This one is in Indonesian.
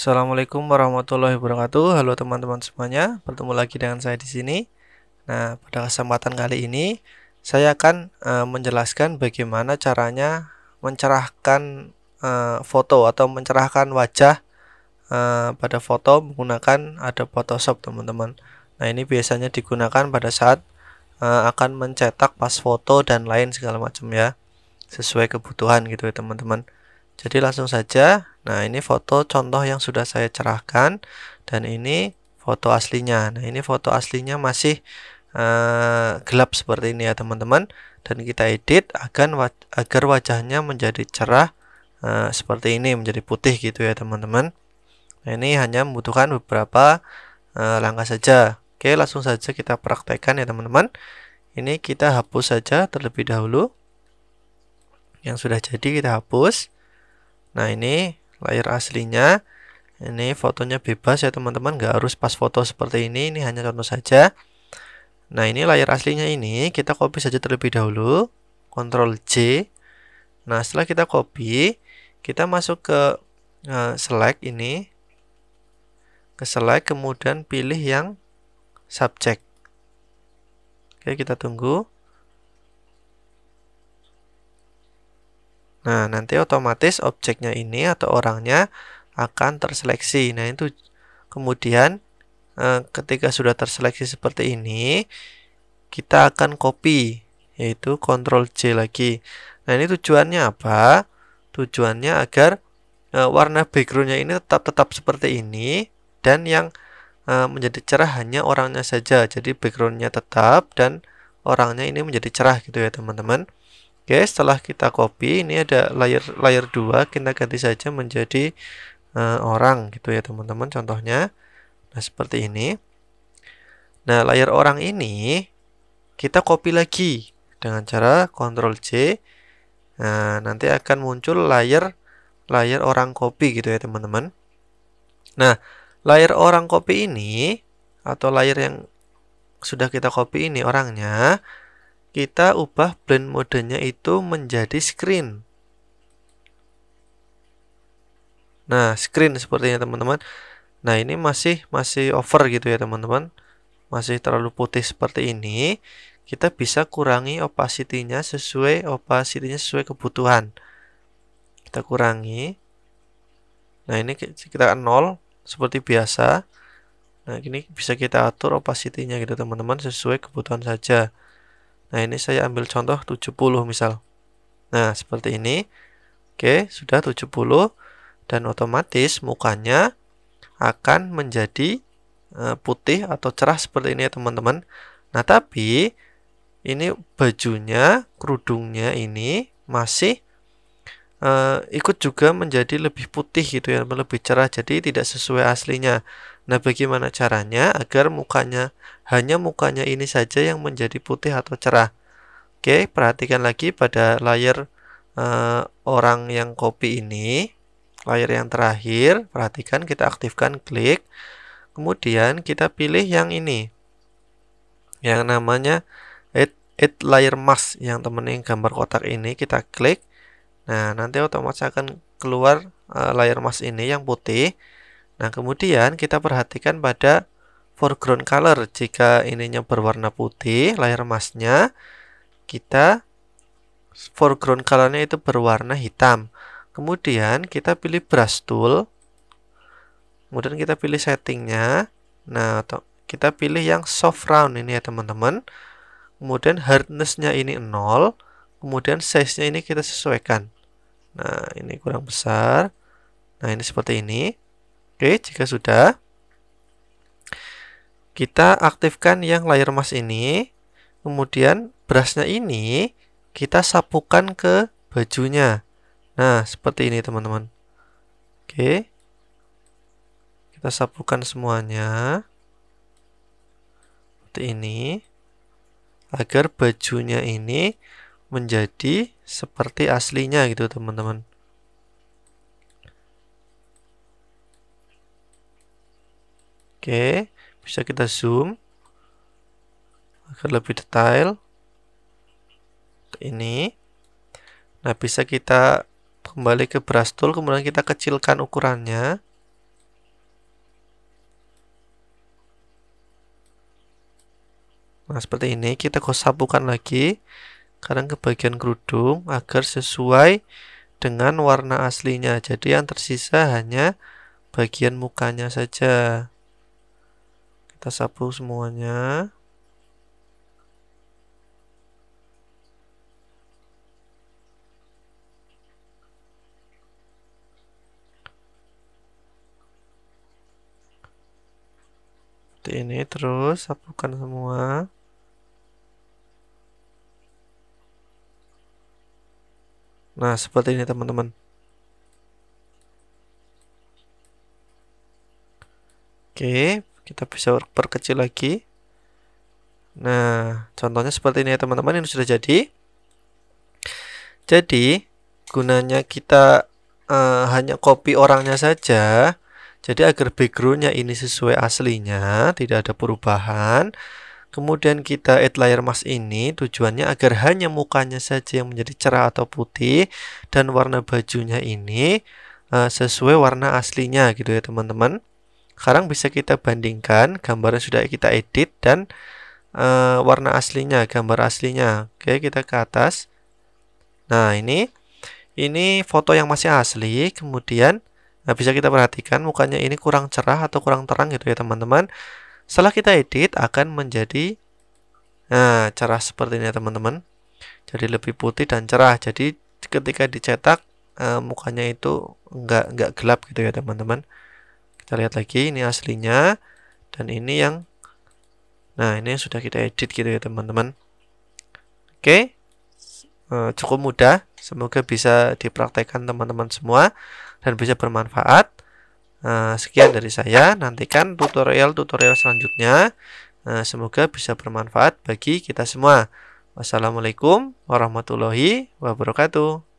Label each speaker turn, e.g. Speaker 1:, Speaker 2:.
Speaker 1: Assalamualaikum warahmatullahi wabarakatuh. Halo teman-teman semuanya, bertemu lagi dengan saya di sini. Nah, pada kesempatan kali ini saya akan e, menjelaskan bagaimana caranya mencerahkan e, foto atau mencerahkan wajah e, pada foto menggunakan ada Photoshop, teman-teman. Nah, ini biasanya digunakan pada saat e, akan mencetak pas foto dan lain segala macam ya. Sesuai kebutuhan gitu ya, teman-teman. Jadi langsung saja, nah ini foto contoh yang sudah saya cerahkan dan ini foto aslinya. Nah ini foto aslinya masih uh, gelap seperti ini ya teman-teman dan kita edit agar waj agar wajahnya menjadi cerah uh, seperti ini menjadi putih gitu ya teman-teman. Nah ini hanya membutuhkan beberapa uh, langkah saja. Oke langsung saja kita praktekkan ya teman-teman. Ini kita hapus saja terlebih dahulu. Yang sudah jadi kita hapus. Nah ini layar aslinya. Ini fotonya bebas ya teman-teman, nggak harus pas foto seperti ini. Ini hanya contoh saja. Nah ini layar aslinya ini kita copy saja terlebih dahulu. Ctrl J. Nah setelah kita copy, kita masuk ke uh, select ini, ke select kemudian pilih yang subject. Oke kita tunggu. Nah, nanti otomatis objeknya ini atau orangnya akan terseleksi. Nah, itu kemudian eh, ketika sudah terseleksi seperti ini, kita akan copy, yaitu Ctrl J lagi. Nah, ini tujuannya apa? Tujuannya agar eh, warna backgroundnya ini tetap tetap seperti ini dan yang eh, menjadi cerah hanya orangnya saja. Jadi backgroundnya tetap dan orangnya ini menjadi cerah gitu ya teman-teman. Oke, setelah kita copy, ini ada layer layer 2, kita ganti saja menjadi uh, orang gitu ya, teman-teman. Contohnya nah seperti ini. Nah, layer orang ini kita copy lagi dengan cara Ctrl C. Nah, nanti akan muncul layer layer orang copy gitu ya, teman-teman. Nah, layer orang copy ini atau layer yang sudah kita copy ini orangnya kita ubah blend modenya itu menjadi screen. Nah, screen sepertinya teman-teman. Nah, ini masih masih over gitu ya teman-teman. Masih terlalu putih seperti ini. Kita bisa kurangi opacity-nya sesuai opacity-nya sesuai kebutuhan. Kita kurangi. Nah, ini kita nol seperti biasa. Nah, ini bisa kita atur opacity-nya gitu teman-teman sesuai kebutuhan saja. Nah, ini saya ambil contoh 70 misal. Nah, seperti ini. Oke, sudah 70 dan otomatis mukanya akan menjadi eh, putih atau cerah seperti ini ya, teman-teman. Nah, tapi ini bajunya, kerudungnya ini masih uh, ikut juga menjadi lebih putih gitu ya, lebih cerah. Jadi tidak sesuai aslinya. Nah, bagaimana caranya agar mukanya hanya mukanya ini saja yang menjadi putih atau cerah? Oke, perhatikan lagi pada layer uh, eh, orang yang copy ini, layer yang terakhir. Perhatikan kita aktifkan klik. Kemudian kita pilih yang ini. Yang namanya add, add layer mask yang temenin gambar kotak ini kita klik. Nah, nanti otomatis akan keluar uh, eh, layer mask ini yang putih. Nah, kemudian kita perhatikan pada foreground color. Jika ininya berwarna putih, layar emasnya kita foreground color-nya itu berwarna hitam. Kemudian kita pilih brush tool. Kemudian kita pilih settingnya. Nah, kita pilih yang soft round ini ya teman-teman. Kemudian hardness-nya ini 0. Kemudian size-nya ini kita sesuaikan. Nah, ini kurang besar. Nah, ini seperti ini. Oke, jika sudah, kita aktifkan yang layer mask ini. Kemudian brushnya ini kita sapukan ke bajunya. Nah, seperti ini teman-teman. Oke. Kita sapukan semuanya. Seperti ini. Agar bajunya ini menjadi seperti aslinya gitu teman-teman. Oke, bisa kita zoom agar lebih detail. Ini. Nah, bisa kita kembali ke brush tool kemudian kita kecilkan ukurannya. Nah, seperti ini kita sapukan lagi karena ke bagian kerudung agar sesuai dengan warna aslinya. Jadi yang tersisa hanya bagian mukanya saja. Kita sapu semuanya. seperti ini terus sapukan semua nah seperti ini teman-teman oke kita bisa perkecil lagi nah contohnya seperti ini ya teman-teman ini sudah jadi jadi gunanya kita uh, hanya copy orangnya saja jadi agar backgroundnya ini sesuai aslinya tidak ada perubahan kemudian kita add layer mask ini tujuannya agar hanya mukanya saja yang menjadi cerah atau putih dan warna bajunya ini uh, sesuai warna aslinya gitu ya teman-teman sekarang bisa kita bandingkan gambar yang sudah kita edit dan e, warna aslinya, gambar aslinya. Oke, kita ke atas. Nah, ini ini foto yang masih asli, kemudian nah bisa kita perhatikan mukanya ini kurang cerah atau kurang terang gitu ya, teman-teman. Setelah kita edit akan menjadi nah, cerah seperti ini ya, teman-teman. Jadi lebih putih dan cerah. Jadi ketika dicetak e, mukanya itu enggak enggak gelap gitu ya, teman-teman. Kita lihat lagi ini aslinya dan ini yang nah ini yang sudah kita edit gitu ya teman-teman. Oke. Eh, cukup mudah, semoga bisa dipraktekkan teman-teman semua dan bisa bermanfaat. Eh, sekian dari saya, nantikan tutorial-tutorial selanjutnya. Eh, semoga bisa bermanfaat bagi kita semua. Wassalamualaikum warahmatullahi wabarakatuh.